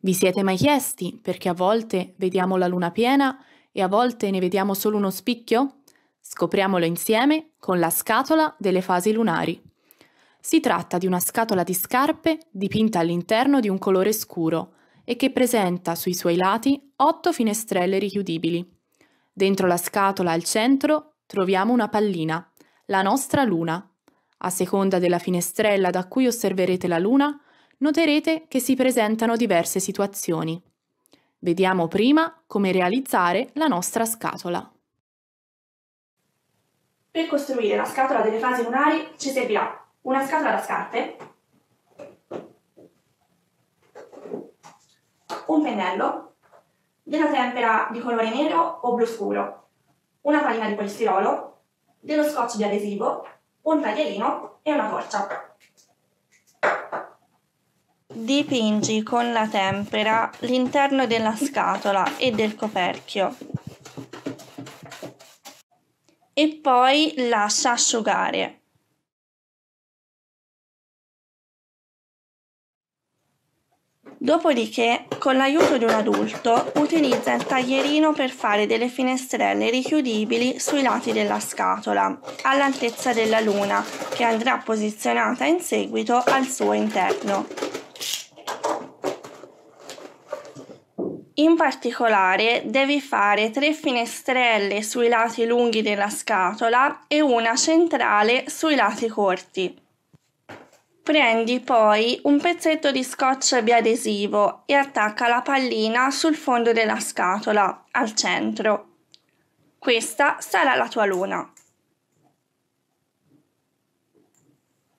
Vi siete mai chiesti perché a volte vediamo la luna piena e a volte ne vediamo solo uno spicchio? Scopriamolo insieme con la scatola delle fasi lunari. Si tratta di una scatola di scarpe dipinta all'interno di un colore scuro e che presenta sui suoi lati otto finestrelle richiudibili. Dentro la scatola al centro troviamo una pallina, la nostra luna. A seconda della finestrella da cui osserverete la luna, noterete che si presentano diverse situazioni. Vediamo prima come realizzare la nostra scatola. Per costruire la scatola delle fasi lunari ci servirà una scatola da scarpe, un pennello, della tempera di colore nero o blu scuro, una palina di polistirolo, dello scotch di adesivo, un tagliolino e una torcia. Dipingi con la tempera l'interno della scatola e del coperchio e poi lascia asciugare. Dopodiché, con l'aiuto di un adulto, utilizza il taglierino per fare delle finestrelle richiudibili sui lati della scatola, all'altezza della luna, che andrà posizionata in seguito al suo interno. In particolare devi fare tre finestrelle sui lati lunghi della scatola e una centrale sui lati corti. Prendi poi un pezzetto di scotch biadesivo e attacca la pallina sul fondo della scatola, al centro. Questa sarà la tua luna.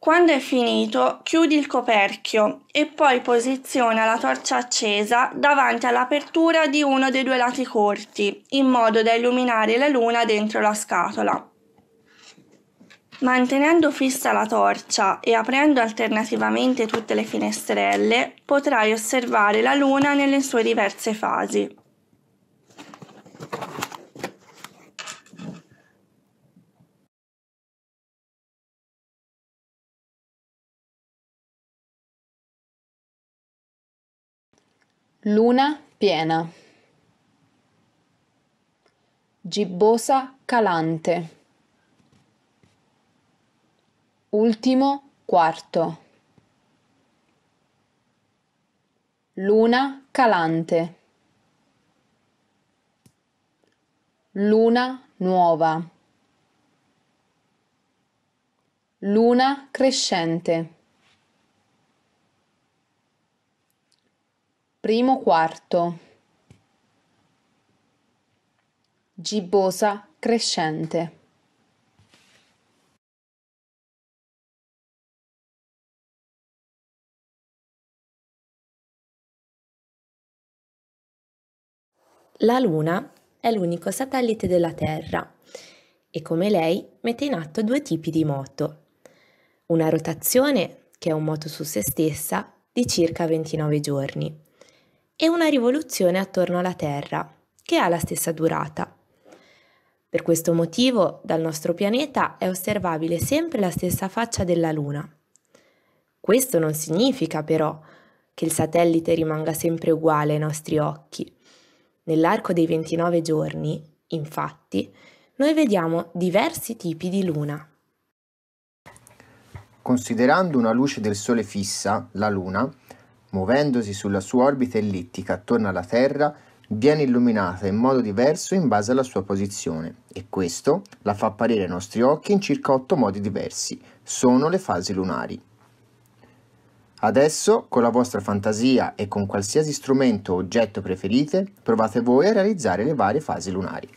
Quando è finito chiudi il coperchio e poi posiziona la torcia accesa davanti all'apertura di uno dei due lati corti, in modo da illuminare la luna dentro la scatola. Mantenendo fissa la torcia e aprendo alternativamente tutte le finestrelle, potrai osservare la luna nelle sue diverse fasi. Luna piena. Gibbosa calante. Ultimo quarto. Luna calante. Luna nuova. Luna crescente. Primo quarto. Gibbosa crescente. La Luna è l'unico satellite della Terra e come lei mette in atto due tipi di moto. Una rotazione, che è un moto su se stessa, di circa 29 giorni e una rivoluzione attorno alla Terra, che ha la stessa durata. Per questo motivo, dal nostro pianeta è osservabile sempre la stessa faccia della Luna. Questo non significa però che il satellite rimanga sempre uguale ai nostri occhi. Nell'arco dei 29 giorni, infatti, noi vediamo diversi tipi di Luna. Considerando una luce del Sole fissa, la Luna, muovendosi sulla sua orbita ellittica attorno alla Terra, viene illuminata in modo diverso in base alla sua posizione e questo la fa apparire ai nostri occhi in circa otto modi diversi. Sono le fasi lunari. Adesso, con la vostra fantasia e con qualsiasi strumento o oggetto preferite, provate voi a realizzare le varie fasi lunari.